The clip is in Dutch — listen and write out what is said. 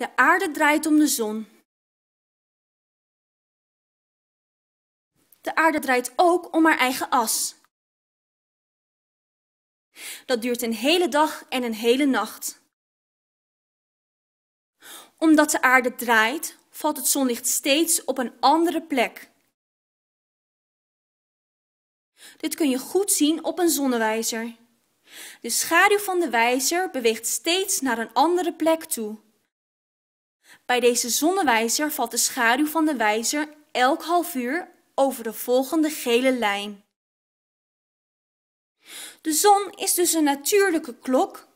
De aarde draait om de zon. De aarde draait ook om haar eigen as. Dat duurt een hele dag en een hele nacht. Omdat de aarde draait, valt het zonlicht steeds op een andere plek. Dit kun je goed zien op een zonnewijzer. De schaduw van de wijzer beweegt steeds naar een andere plek toe. Bij deze zonnewijzer valt de schaduw van de wijzer elk half uur over de volgende gele lijn. De zon is dus een natuurlijke klok